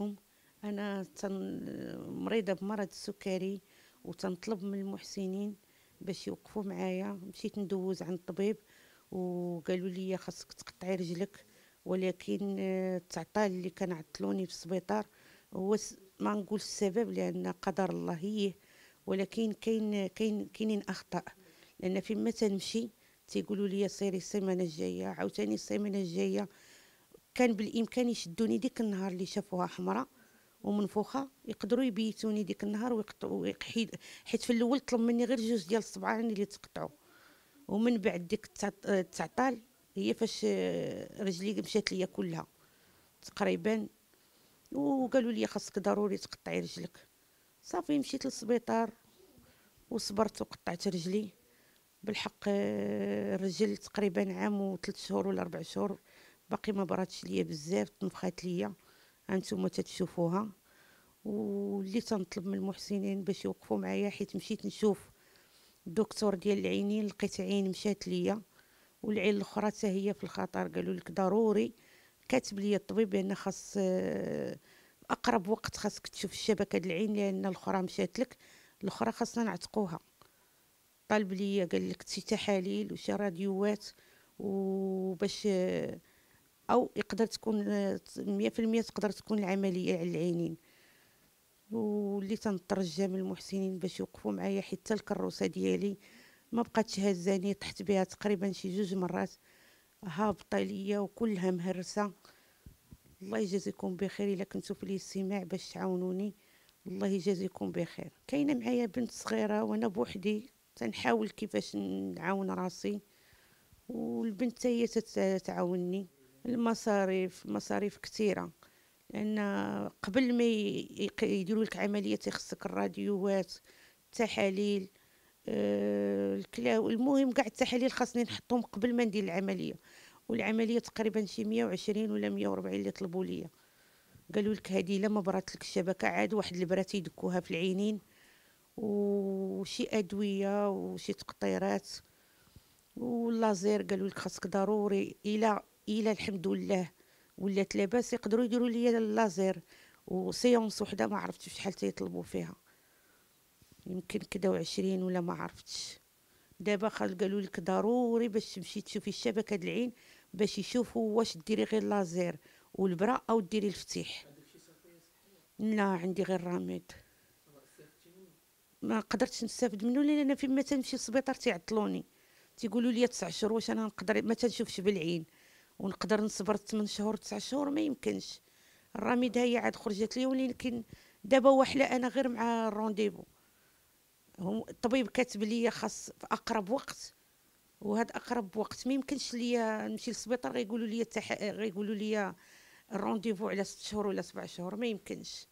عليكم انا مريضه بمرض السكري وتنطلب من المحسنين باش يوقفوا معايا مشيت ندوز عند الطبيب وقالوا لي خاصك تقطعي رجلك ولكن آه، التعطال اللي كان عطلوني في السبيطار هو ما نقول السبب لان قدر الله هي ولكن كاين كاين كاينين اخطاء لان فيما تنمشي تيقولوا لي سيري السيمانه الجايه عاوتاني السيمانه الجايه كان بالامكان يشدوني ديك النهار اللي شافوها حمراء ومنفوخه يقدروا يبيتوني ديك النهار ويقطعوا ويقحيد حيت في الاول طلب مني غير جوج ديال الصبعان اللي تقطعوا ومن بعد ديك 19 هي فاش رجلي مشات ليا كلها تقريبا وقالوا لي خاصك ضروري تقطعي رجلك صافي مشيت للسبيطار وصبرت وقطعت رجلي بالحق الرجل تقريبا عام وثلاث شهور ولا اربع شهور باقي ما براتش ليا بزاف تنفخات ليا هانتوما تتشوفوها واللي تنطلب من المحسنين باش يوقفوا معايا حيت مشيت نشوف الدكتور ديال العينين لقيت عين مشات ليا والعين الاخرى حتى هي في الخطر قالوا لك ضروري كاتب لي الطبيب بان خاص اقرب وقت خاصك تشوف الشبكه د العين لان الاخرى مشات لك الاخرى خاصنا نعتقوها طالب ليا قال لك شي تحاليل وشي راديوات وباش او يقدر تكون مية في المية تقدر تكون العمليه على العينين واللي نضطر من المحسنين باش يوقفوا معايا حتى الكروسه ديالي ما بقاتش هزاني طحت بها تقريبا شي جوج مرات هابطه ليا وكلها مهرسه الله يجازيكم بخير الا كنتو في الاستماع باش تعاونوني الله يجازيكم بخير كاينه معايا بنت صغيره وانا بوحدي تنحاول كيفاش نعاون راسي والبنت هي تتعاوني المصاريف مصاريف كثيرة لأن قبل ما يديروا لك عملية تخصك الراديوات التحاليل آه، الكلاو المهم كاع التحاليل خاصني نحطهم قبل ما ندير العملية والعملية تقريبا شي مية وعشرين ولا مية وربعين اللي طلبوا ليا قالوا لك هذه لما برات لك الشبكة عاد واحد البرة يدكوها في العينين وشي أدوية وشي تقطيرات واللازير قالوا لك خاصك ضروري الى الى الحمد لله ولات لاباس يقدروا يديروا لي اللازير وسيونس وحده ما عرفتش شحال تيطلبوا فيها يمكن كدا وعشرين ولا ما عرفتش دابا قالوا لك ضروري باش تمشي تشوفي الشبكه د العين باش يشوفوا واش ديري غير لازير والبرا او ديري الفتيح لا عندي غير الراميد ما قدرتش نستافد منه لان انا فيما تنمشي للسبيطار تيعطلوني تيقولوا لي تسع شهور واش انا نقدر ما تنشوفش بالعين ونقدر نصبر 8 شهور 9 شهور ما يمكنش الراميد هي عاد خرجت لي ولكن دابا وحلا انا غير مع الرونديفو الطبيب كاتب لي خاص في اقرب وقت وهذا اقرب وقت ما يمكنش ليا نمشي للسبيطار غيقولوا لي غيقولوا لي الرونديفو على 6 شهور ولا 7 شهور ما يمكنش